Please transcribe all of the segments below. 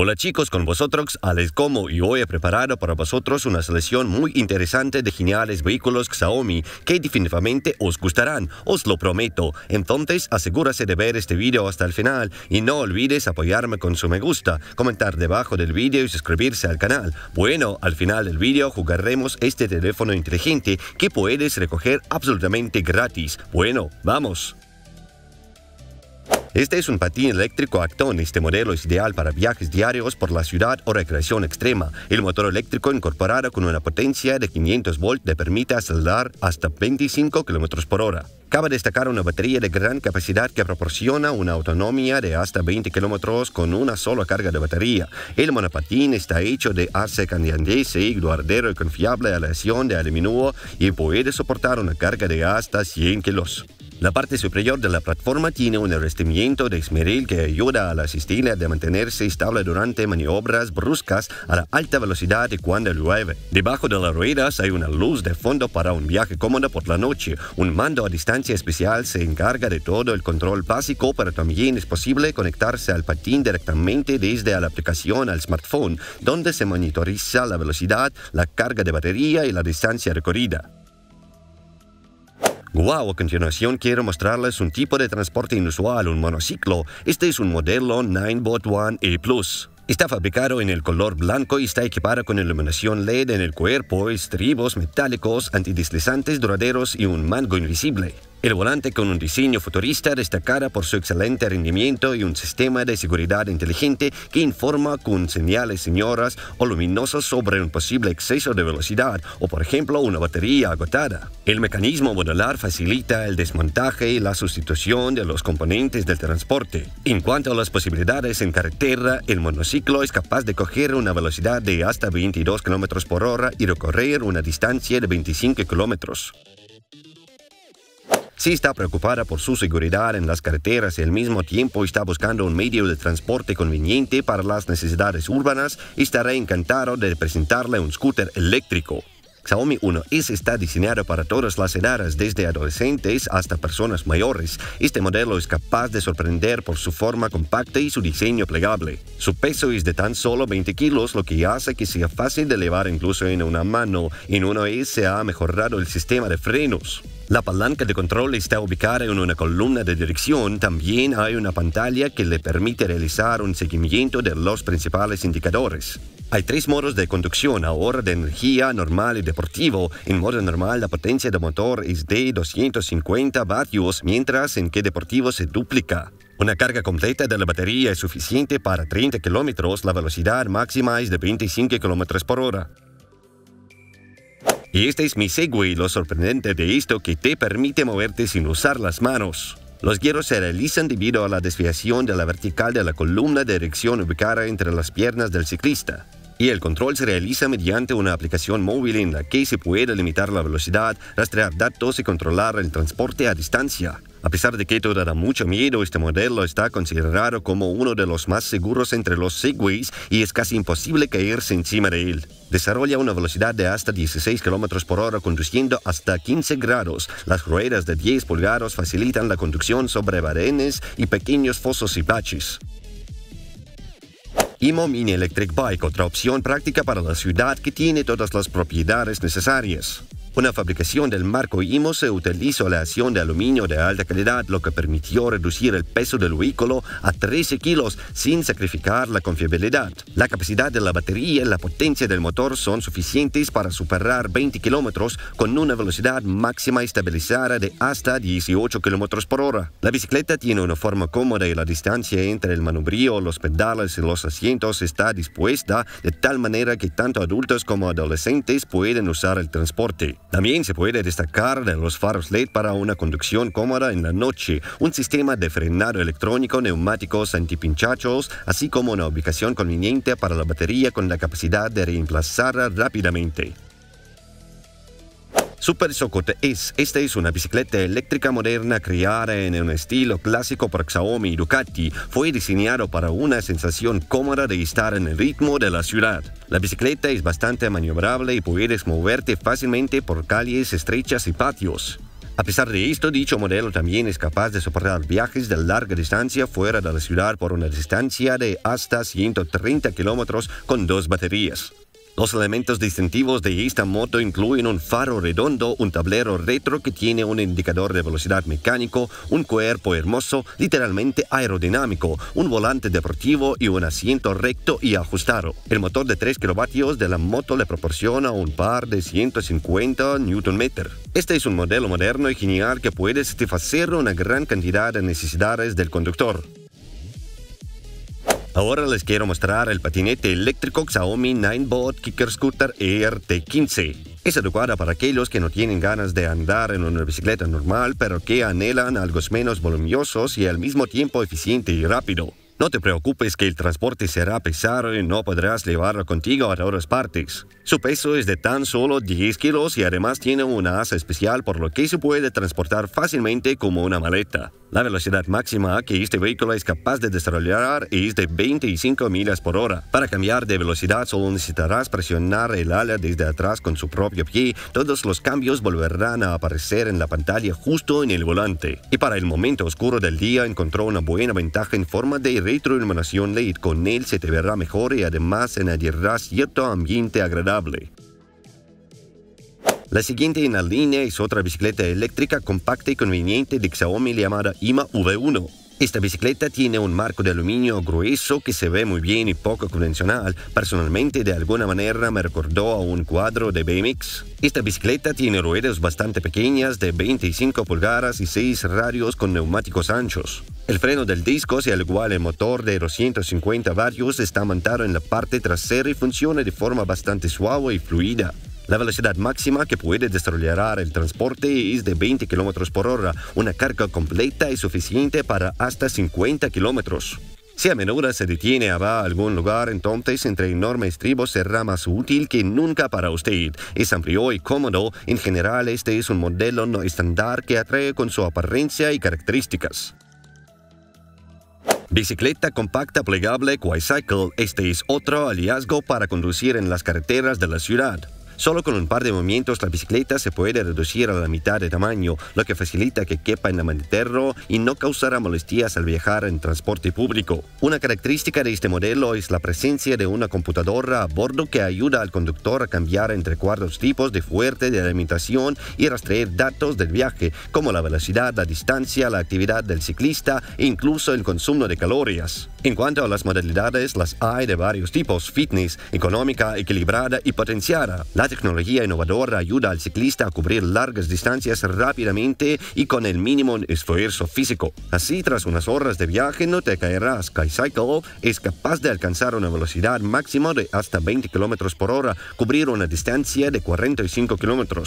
Hola chicos, con vosotros Alex Como y hoy he preparado para vosotros una selección muy interesante de geniales vehículos Xiaomi que definitivamente os gustarán, os lo prometo. Entonces asegúrase de ver este video hasta el final y no olvides apoyarme con su me gusta, comentar debajo del video y suscribirse al canal. Bueno, al final del video jugaremos este teléfono inteligente que puedes recoger absolutamente gratis. Bueno, vamos. Este es un patín eléctrico Acton. Este modelo es ideal para viajes diarios por la ciudad o recreación extrema. El motor eléctrico incorporado con una potencia de 500 volts le permite acelerar hasta 25 km por hora. Cabe destacar una batería de gran capacidad que proporciona una autonomía de hasta 20 km con una sola carga de batería. El monopatín está hecho de arce candiandese, duardero y confiable aleación de aluminio y puede soportar una carga de hasta 100 kg. La parte superior de la plataforma tiene un revestimiento de esmeril que ayuda a la cistina a mantenerse estable durante maniobras bruscas a la alta velocidad y cuando llueve. Debajo de las ruedas hay una luz de fondo para un viaje cómodo por la noche. Un mando a distancia especial se encarga de todo el control básico, pero también es posible conectarse al patín directamente desde la aplicación al smartphone, donde se monitoriza la velocidad, la carga de batería y la distancia recorrida. Wow, a continuación quiero mostrarles un tipo de transporte inusual, un monociclo. Este es un modelo 9Bot One Plus. Está fabricado en el color blanco y está equipado con iluminación LED en el cuerpo, estribos metálicos, antideslizantes duraderos y un mango invisible. El volante con un diseño futurista destacada por su excelente rendimiento y un sistema de seguridad inteligente que informa con señales señoras o luminosas sobre un posible exceso de velocidad o por ejemplo una batería agotada. El mecanismo modular facilita el desmontaje y la sustitución de los componentes del transporte. En cuanto a las posibilidades en carretera, el monociclo es capaz de coger una velocidad de hasta 22 km por hora y recorrer una distancia de 25 km. Si está preocupada por su seguridad en las carreteras y al mismo tiempo está buscando un medio de transporte conveniente para las necesidades urbanas estará encantado de presentarle un scooter eléctrico. Xiaomi 1S está diseñado para todas las edades, desde adolescentes hasta personas mayores. Este modelo es capaz de sorprender por su forma compacta y su diseño plegable. Su peso es de tan solo 20 kilos, lo que hace que sea fácil de llevar incluso en una mano. En 1S se ha mejorado el sistema de frenos. La palanca de control está ubicada en una columna de dirección. También hay una pantalla que le permite realizar un seguimiento de los principales indicadores. Hay tres modos de conducción a de energía normal y deportivo. En modo normal, la potencia del motor es de 250 vatios, mientras en que deportivo se duplica. Una carga completa de la batería es suficiente para 30 kilómetros, la velocidad máxima es de 25 kilómetros por hora. Y este es mi segue, lo sorprendente de esto que te permite moverte sin usar las manos. Los giros se realizan debido a la desviación de la vertical de la columna de dirección ubicada entre las piernas del ciclista y el control se realiza mediante una aplicación móvil en la que se puede limitar la velocidad, rastrear datos y controlar el transporte a distancia. A pesar de que todo da mucho miedo, este modelo está considerado como uno de los más seguros entre los segways y es casi imposible caerse encima de él. Desarrolla una velocidad de hasta 16 km por hora conduciendo hasta 15 grados. Las ruedas de 10 pulgadas facilitan la conducción sobre barenes y pequeños fosos y baches. Y Mini Electric Bike, otra opción práctica para la ciudad que tiene todas las propiedades necesarias. Una fabricación del marco IMO se utilizó la acción de aluminio de alta calidad, lo que permitió reducir el peso del vehículo a 13 kilos sin sacrificar la confiabilidad. La capacidad de la batería y la potencia del motor son suficientes para superar 20 kilómetros con una velocidad máxima estabilizada de hasta 18 kilómetros por hora. La bicicleta tiene una forma cómoda y la distancia entre el manubrio, los pedales y los asientos está dispuesta de tal manera que tanto adultos como adolescentes pueden usar el transporte. También se puede destacar de los faros LED para una conducción cómoda en la noche, un sistema de frenado electrónico, neumáticos antipinchachos, así como una ubicación conveniente para la batería con la capacidad de reemplazarla rápidamente. Super Socot S. Esta es una bicicleta eléctrica moderna creada en un estilo clásico por Xiaomi y Ducati. Fue diseñado para una sensación cómoda de estar en el ritmo de la ciudad. La bicicleta es bastante maniobrable y puedes moverte fácilmente por calles estrechas y patios. A pesar de esto, dicho modelo también es capaz de soportar viajes de larga distancia fuera de la ciudad por una distancia de hasta 130 kilómetros con dos baterías. Los elementos distintivos de esta moto incluyen un faro redondo, un tablero retro que tiene un indicador de velocidad mecánico, un cuerpo hermoso, literalmente aerodinámico, un volante deportivo y un asiento recto y ajustado. El motor de 3 kW de la moto le proporciona un par de 150 Nm. Este es un modelo moderno y genial que puede satisfacer una gran cantidad de necesidades del conductor. Ahora les quiero mostrar el patinete eléctrico Xiaomi 9Bot Kicker Scooter ERT15. Es adecuada para aquellos que no tienen ganas de andar en una bicicleta normal, pero que anhelan algo menos voluminosos y al mismo tiempo eficiente y rápido. No te preocupes que el transporte será pesado y no podrás llevarlo contigo a todas partes. Su peso es de tan solo 10 kilos y además tiene una asa especial por lo que se puede transportar fácilmente como una maleta. La velocidad máxima que este vehículo es capaz de desarrollar es de 25 millas por hora. Para cambiar de velocidad solo necesitarás presionar el ala desde atrás con su propio pie. Todos los cambios volverán a aparecer en la pantalla justo en el volante. Y para el momento oscuro del día encontró una buena ventaja en forma de retroiluminación LED con él se te verá mejor y además añadirá cierto ambiente agradable. La siguiente en la línea es otra bicicleta eléctrica compacta y conveniente de Xiaomi llamada IMA V1. Esta bicicleta tiene un marco de aluminio grueso que se ve muy bien y poco convencional. Personalmente, de alguna manera me recordó a un cuadro de BMX. Esta bicicleta tiene ruedas bastante pequeñas de 25 pulgadas y 6 radios con neumáticos anchos. El freno del disco, al igual el motor de 250 varios, está montado en la parte trasera y funciona de forma bastante suave y fluida. La velocidad máxima que puede desarrollar el transporte es de 20 km por hora. Una carga completa es suficiente para hasta 50 km. Si a menudo se detiene a va a algún lugar, entonces entre enormes tribos será más útil que nunca para usted. Es amplio y cómodo. En general, este es un modelo no estándar que atrae con su apariencia y características. Bicicleta compacta plegable Quicycle. Este es otro aliasgo para conducir en las carreteras de la ciudad. Solo con un par de movimientos la bicicleta se puede reducir a la mitad de tamaño, lo que facilita que quepa en la maneterro y no causará molestias al viajar en transporte público. Una característica de este modelo es la presencia de una computadora a bordo que ayuda al conductor a cambiar entre cuartos tipos de fuerte de alimentación y rastrear datos del viaje, como la velocidad, la distancia, la actividad del ciclista e incluso el consumo de calorías. En cuanto a las modalidades, las hay de varios tipos, fitness, económica, equilibrada y potenciada tecnología innovadora ayuda al ciclista a cubrir largas distancias rápidamente y con el mínimo esfuerzo físico. Así, tras unas horas de viaje, no te caerás. Skycycle es capaz de alcanzar una velocidad máxima de hasta 20 km por hora, cubrir una distancia de 45 km.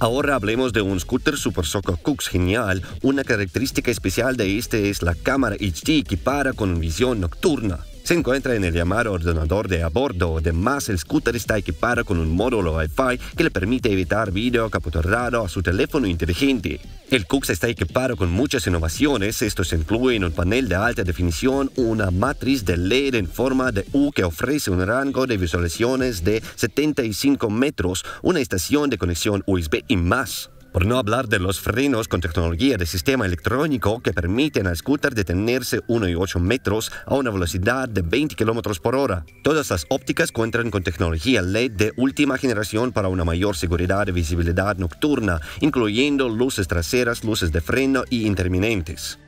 Ahora hablemos de un scooter Super Soco Cooks genial. Una característica especial de este es la cámara HD equipada con visión nocturna. Se encuentra en el llamado ordenador de a bordo. Además, el scooter está equipado con un módulo Wi-Fi que le permite evitar video capturado a su teléfono inteligente. El Cux está equipado con muchas innovaciones. incluye en un panel de alta definición, una matriz de LED en forma de U que ofrece un rango de visualizaciones de 75 metros, una estación de conexión USB y más. Por no hablar de los frenos con tecnología de sistema electrónico que permiten al scooter detenerse 1,8 metros a una velocidad de 20 km por hora. Todas las ópticas cuentan con tecnología LED de última generación para una mayor seguridad y visibilidad nocturna, incluyendo luces traseras, luces de freno y interminentes.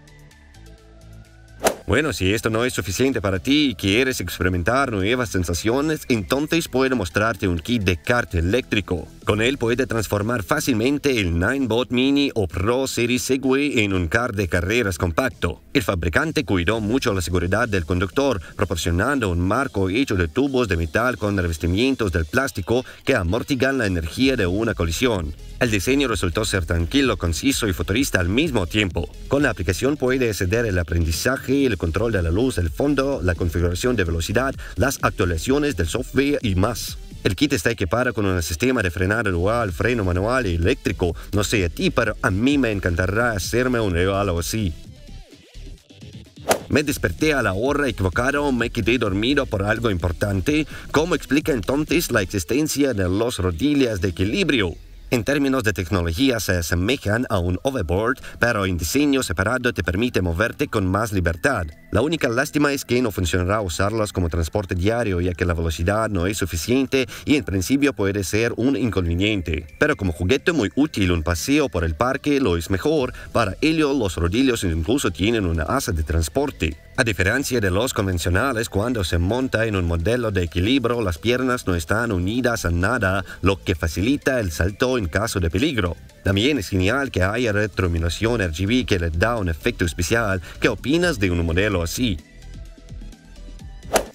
Bueno, si esto no es suficiente para ti y quieres experimentar nuevas sensaciones, entonces puedo mostrarte un kit de kart eléctrico. Con él puede transformar fácilmente el Ninebot Mini o Pro Series Segway en un kart de carreras compacto. El fabricante cuidó mucho la seguridad del conductor, proporcionando un marco hecho de tubos de metal con revestimientos del plástico que amortiguan la energía de una colisión. El diseño resultó ser tranquilo, conciso y futurista al mismo tiempo. Con la aplicación puedes acceder al aprendizaje, el control de la luz, el fondo, la configuración de velocidad, las actualizaciones del software y más. El kit está equipado con un sistema de frenado dual, freno manual y eléctrico. No sé a ti, pero a mí me encantará hacerme un regalo así. Me desperté a la hora equivocada me quedé dormido por algo importante. ¿Cómo explica entonces la existencia de los rodillas de equilibrio? En términos de tecnología se asemejan a un overboard, pero en diseño separado te permite moverte con más libertad. La única lástima es que no funcionará usarlas como transporte diario ya que la velocidad no es suficiente y en principio puede ser un inconveniente. Pero como juguete muy útil un paseo por el parque lo es mejor, para ello los rodillos incluso tienen una asa de transporte. A diferencia de los convencionales, cuando se monta en un modelo de equilibrio, las piernas no están unidas a nada, lo que facilita el salto en caso de peligro. También es genial que haya retroiluminación RGB que le da un efecto especial. ¿Qué opinas de un modelo así?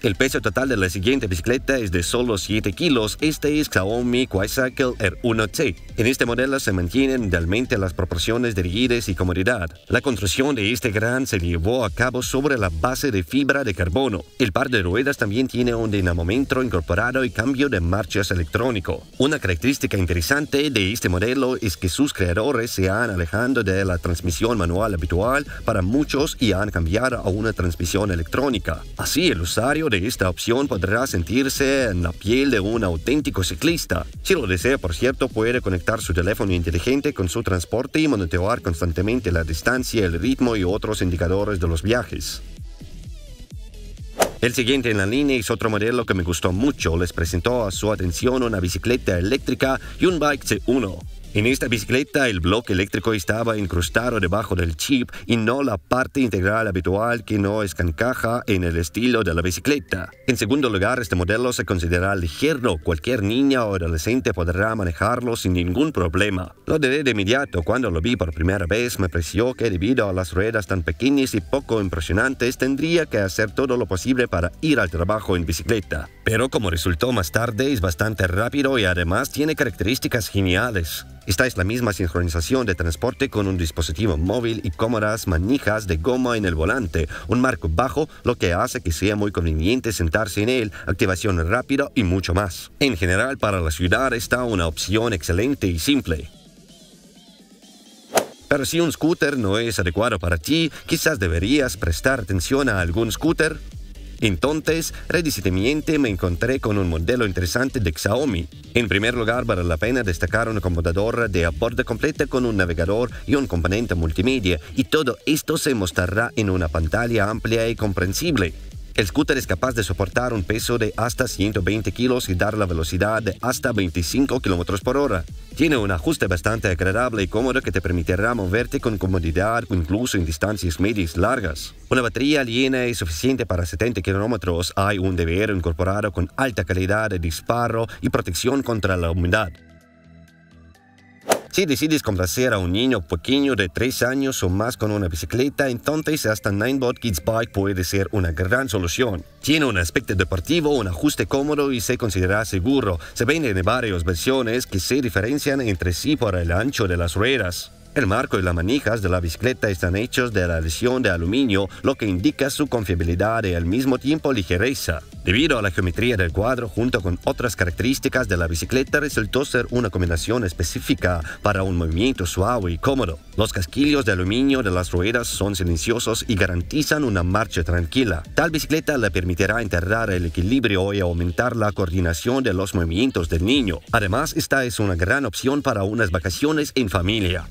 El peso total de la siguiente bicicleta es de solo 7 kilos. Este es Xiaomi Quicicycle R1T. En este modelo se mantienen idealmente las proporciones de rigidez y comodidad. La construcción de este gran se llevó a cabo sobre la base de fibra de carbono. El par de ruedas también tiene un dinamómetro incorporado y cambio de marchas electrónico. Una característica interesante de este modelo es que sus creadores se han alejado de la transmisión manual habitual para muchos y han cambiado a una transmisión electrónica. Así el usuario de esta opción podrá sentirse en la piel de un auténtico ciclista. Si lo desea, por cierto, puede conectar su teléfono inteligente con su transporte y monitorear constantemente la distancia, el ritmo y otros indicadores de los viajes. El siguiente en la línea es otro modelo que me gustó mucho. Les presentó a su atención una bicicleta eléctrica bike C1. En esta bicicleta el bloque eléctrico estaba incrustado debajo del chip y no la parte integral habitual que no escancaja en el estilo de la bicicleta. En segundo lugar, este modelo se considera ligero. Cualquier niña o adolescente podrá manejarlo sin ningún problema. Lo diré de inmediato. Cuando lo vi por primera vez me pareció que debido a las ruedas tan pequeñas y poco impresionantes tendría que hacer todo lo posible para ir al trabajo en bicicleta. Pero como resultó más tarde es bastante rápido y además tiene características geniales. Esta es la misma sincronización de transporte con un dispositivo móvil y cómodas manijas de goma en el volante, un marco bajo, lo que hace que sea muy conveniente sentarse en él, activación rápida y mucho más. En general, para la ciudad está una opción excelente y simple. Pero si un scooter no es adecuado para ti, quizás deberías prestar atención a algún scooter entonces, recientemente me encontré con un modelo interesante de Xiaomi. En primer lugar, vale la pena destacar una computadora de aporte completa con un navegador y un componente multimedia, y todo esto se mostrará en una pantalla amplia y comprensible. El scooter es capaz de soportar un peso de hasta 120 kilos y dar la velocidad de hasta 25 km por hora. Tiene un ajuste bastante agradable y cómodo que te permitirá moverte con comodidad incluso en distancias medias largas. Una batería llena es suficiente para 70 kilómetros. Hay un DVR incorporado con alta calidad de disparo y protección contra la humedad. Si decides complacer a un niño pequeño de 3 años o más con una bicicleta, entonces hasta Ninebot Kids Bike puede ser una gran solución. Tiene un aspecto deportivo, un ajuste cómodo y se considera seguro. Se venden en varias versiones que se diferencian entre sí por el ancho de las ruedas. El marco y las manijas de la bicicleta están hechos de la lesión de aluminio, lo que indica su confiabilidad y al mismo tiempo ligereza. Debido a la geometría del cuadro junto con otras características de la bicicleta resultó ser una combinación específica para un movimiento suave y cómodo. Los casquillos de aluminio de las ruedas son silenciosos y garantizan una marcha tranquila. Tal bicicleta le permitirá enterrar el equilibrio y aumentar la coordinación de los movimientos del niño. Además, esta es una gran opción para unas vacaciones en familia.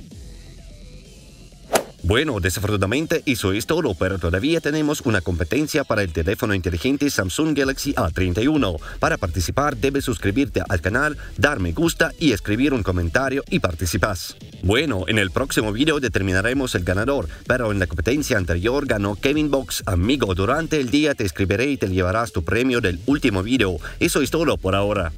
Bueno, desafortunadamente eso es todo, pero todavía tenemos una competencia para el teléfono inteligente Samsung Galaxy A31. Para participar debes suscribirte al canal, dar me gusta y escribir un comentario y participas. Bueno, en el próximo video determinaremos el ganador, pero en la competencia anterior ganó Kevin Box. Amigo, durante el día te escribiré y te llevarás tu premio del último video. Eso es todo por ahora.